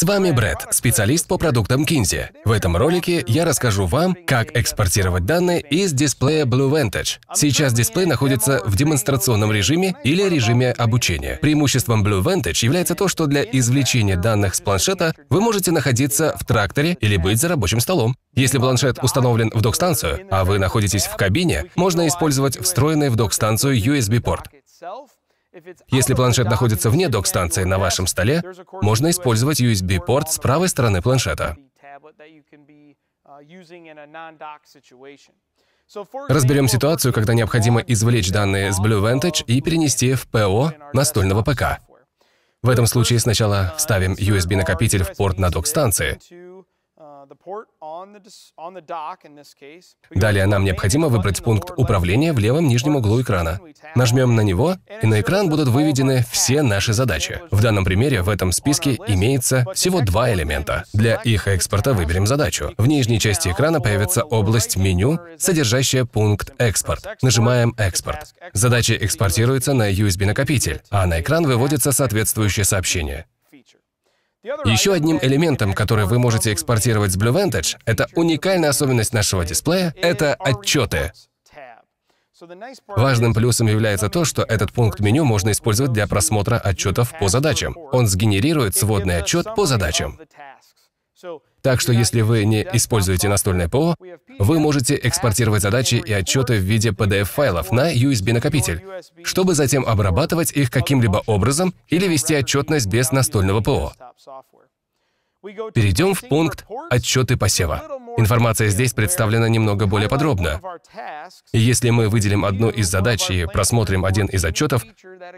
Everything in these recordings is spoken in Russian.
С вами Брэд, специалист по продуктам Kinsey. В этом ролике я расскажу вам, как экспортировать данные из дисплея Blue Vantage. Сейчас дисплей находится в демонстрационном режиме или режиме обучения. Преимуществом Blue Vantage является то, что для извлечения данных с планшета вы можете находиться в тракторе или быть за рабочим столом. Если планшет установлен в док-станцию, а вы находитесь в кабине, можно использовать встроенный в док-станцию USB-порт. Если планшет находится вне док-станции на вашем столе, можно использовать USB-порт с правой стороны планшета. Разберем ситуацию, когда необходимо извлечь данные с Blue Vantage и перенести в ПО настольного ПК. В этом случае сначала вставим USB-накопитель в порт на док-станции. Далее нам необходимо выбрать пункт управления в левом нижнем углу экрана Нажмем на него, и на экран будут выведены все наши задачи. В данном примере в этом списке имеется всего два элемента. Для их экспорта выберем задачу. В нижней части экрана появится область меню, содержащая пункт «Экспорт». Нажимаем «Экспорт». Задача экспортируется на USB-накопитель, а на экран выводится соответствующее сообщение. Еще одним элементом, который вы можете экспортировать с BlueVantage, это уникальная особенность нашего дисплея, это отчеты. Важным плюсом является то, что этот пункт меню можно использовать для просмотра отчетов по задачам. Он сгенерирует сводный отчет по задачам. Так что если вы не используете настольное ПО, вы можете экспортировать задачи и отчеты в виде PDF-файлов на USB-накопитель, чтобы затем обрабатывать их каким-либо образом или вести отчетность без настольного ПО. Перейдем в пункт «Отчеты посева». Информация здесь представлена немного более подробно. И если мы выделим одну из задач и просмотрим один из отчетов,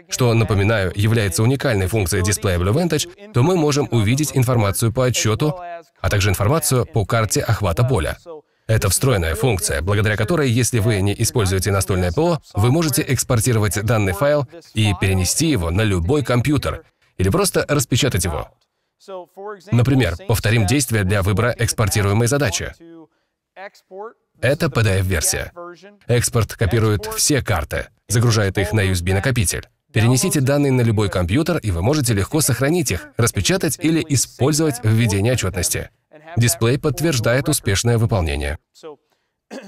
что, напоминаю, является уникальной функцией дисплея Bluevantage, то мы можем увидеть информацию по отчету, а также информацию по карте охвата поля. Это встроенная функция, благодаря которой, если вы не используете настольное ПО, вы можете экспортировать данный файл и перенести его на любой компьютер, или просто распечатать его. Например, повторим действие для выбора экспортируемой задачи. Это PDF-версия. Экспорт копирует все карты, загружает их на USB-накопитель. Перенесите данные на любой компьютер, и вы можете легко сохранить их, распечатать или использовать в ведении отчетности. Дисплей подтверждает успешное выполнение.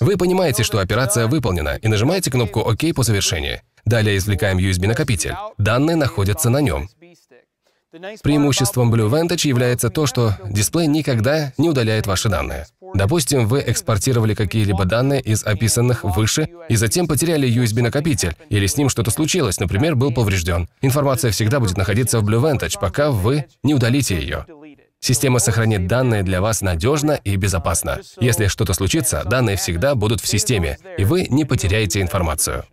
Вы понимаете, что операция выполнена, и нажимаете кнопку «Ок» по завершении. Далее извлекаем USB-накопитель. Данные находятся на нем. Преимуществом Blue Vantage является то, что дисплей никогда не удаляет ваши данные. Допустим, вы экспортировали какие-либо данные из описанных выше и затем потеряли USB-накопитель, или с ним что-то случилось, например, был поврежден. Информация всегда будет находиться в Blue Vantage, пока вы не удалите ее. Система сохранит данные для вас надежно и безопасно. Если что-то случится, данные всегда будут в системе, и вы не потеряете информацию.